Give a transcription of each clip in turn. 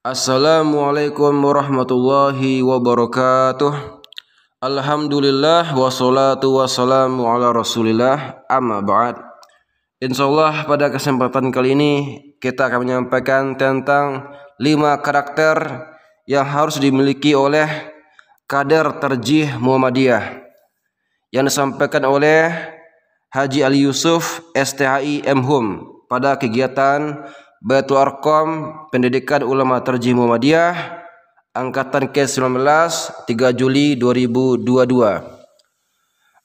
Assalamualaikum warahmatullahi wabarakatuh Alhamdulillah wassalatu wassalamu ala rasulillah amma ba'd Insyaallah pada kesempatan kali ini kita akan menyampaikan tentang lima karakter yang harus dimiliki oleh kader terjih Muhammadiyah yang disampaikan oleh Haji Ali Yusuf STHI Mhum pada kegiatan Batu Arkom Pendidikan Ulama Terjih Muhammadiyah angkatan ke-19 3 Juli 2022.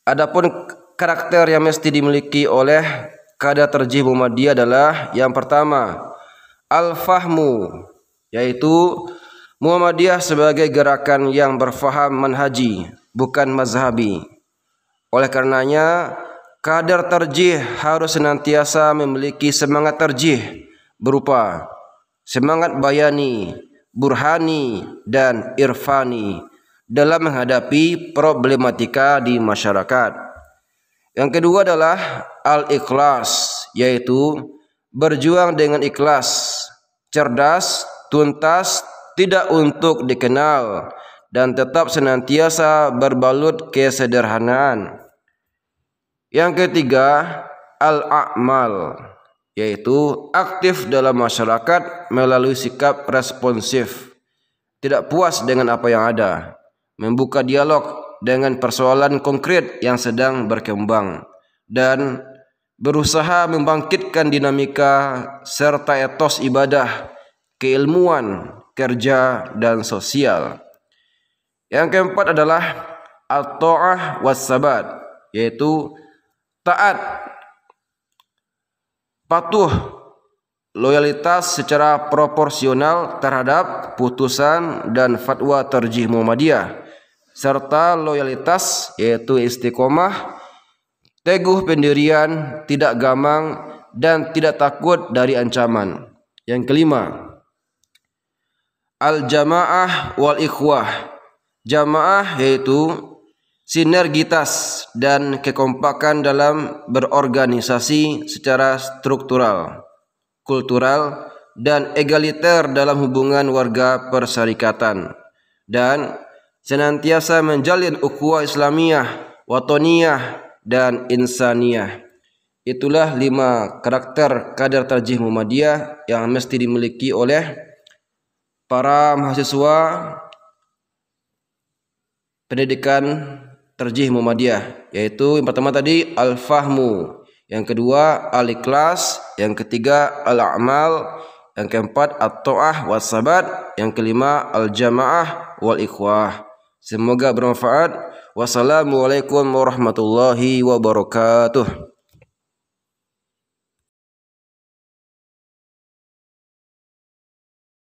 Adapun karakter yang mesti dimiliki oleh kada terjih Muhammadiyah adalah yang pertama al-fahmu yaitu Muhammadiyah sebagai gerakan yang berfaham manhaji bukan mazhabi. Oleh karenanya kader terjih harus senantiasa memiliki semangat terjih berupa semangat bayani, burhani, dan irfani dalam menghadapi problematika di masyarakat. Yang kedua adalah al-ikhlas, yaitu berjuang dengan ikhlas, cerdas, tuntas, tidak untuk dikenal, dan tetap senantiasa berbalut kesederhanaan. Yang ketiga, al akmal yaitu aktif dalam masyarakat melalui sikap responsif, tidak puas dengan apa yang ada, membuka dialog dengan persoalan konkret yang sedang berkembang, dan berusaha membangkitkan dinamika serta etos ibadah, keilmuan, kerja, dan sosial. Yang keempat adalah at-ta'ah was-sabat, yaitu taat patuh loyalitas secara proporsional terhadap putusan dan fatwa terjih Muhammadiyah serta loyalitas yaitu istiqomah teguh pendirian tidak gamang dan tidak takut dari ancaman yang kelima al jamaah wal ikhwah jamaah yaitu sinergitas dan kekompakan dalam berorganisasi secara struktural, kultural, dan egaliter dalam hubungan warga persyarikatan dan senantiasa menjalin ukhuwah Islamiyah, watoniyah, dan insaniyah. Itulah lima karakter kader tarjih Muhammadiyah yang mesti dimiliki oleh para mahasiswa pendidikan terjih Muhammadiyah yaitu yang pertama tadi al-fahmu, yang kedua al-ikhlas, yang ketiga al-amal, yang keempat at-ta'ah was-sabat, yang kelima al-jamaah wal ikhwah. Semoga bermanfaat. Wassalamualaikum warahmatullahi wabarakatuh.